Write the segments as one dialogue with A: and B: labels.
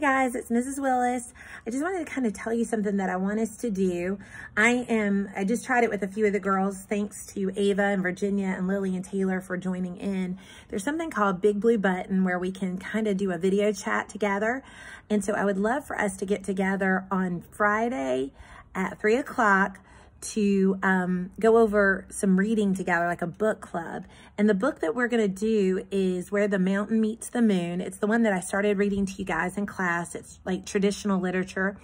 A: Hey guys, it's Mrs. Willis. I just wanted to kind of tell you something that I want us to do. I am, I just tried it with a few of the girls. Thanks to Ava and Virginia and Lily and Taylor for joining in. There's something called Big Blue Button where we can kind of do a video chat together. And so I would love for us to get together on Friday at three o'clock to um, go over some reading together, like a book club. And the book that we're going to do is Where the Mountain Meets the Moon. It's the one that I started reading to you guys in class. It's like traditional literature.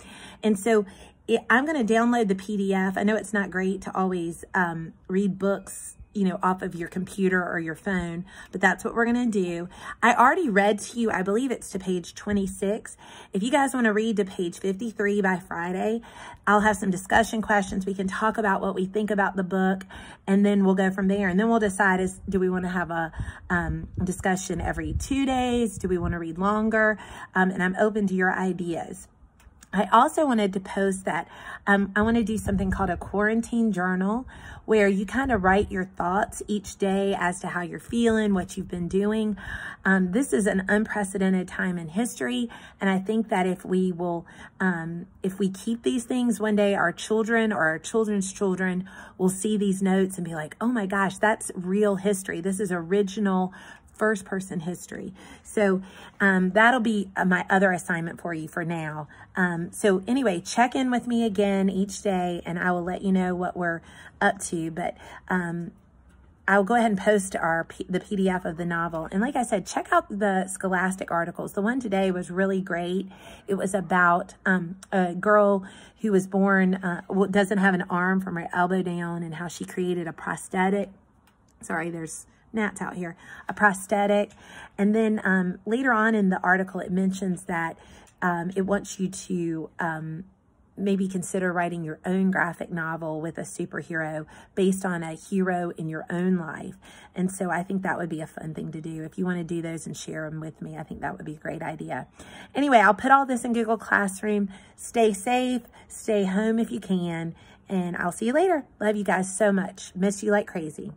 A: And so it, I'm going to download the PDF. I know it's not great to always um, read books you know, off of your computer or your phone, but that's what we're going to do. I already read to you, I believe it's to page 26. If you guys want to read to page 53 by Friday, I'll have some discussion questions. We can talk about what we think about the book and then we'll go from there. And then we'll decide is, do we want to have a um, discussion every two days? Do we want to read longer? Um, and I'm open to your ideas. I also wanted to post that um, I want to do something called a quarantine journal where you kind of write your thoughts each day as to how you're feeling, what you've been doing. Um, this is an unprecedented time in history. And I think that if we will, um, if we keep these things one day, our children or our children's children will see these notes and be like, oh my gosh, that's real history. This is original first person history. So um, that'll be uh, my other assignment for you for now. Um, so anyway, check in with me again each day and I will let you know what we're up to. But um, I'll go ahead and post our the PDF of the novel. And like I said, check out the Scholastic articles. The one today was really great. It was about um, a girl who was born, uh, doesn't have an arm from her elbow down and how she created a prosthetic. Sorry, there's Nat's out here, a prosthetic. And then um, later on in the article, it mentions that um, it wants you to um, maybe consider writing your own graphic novel with a superhero based on a hero in your own life. And so I think that would be a fun thing to do. If you want to do those and share them with me, I think that would be a great idea. Anyway, I'll put all this in Google Classroom. Stay safe, stay home if you can, and I'll see you later. Love you guys so much. Miss you like crazy.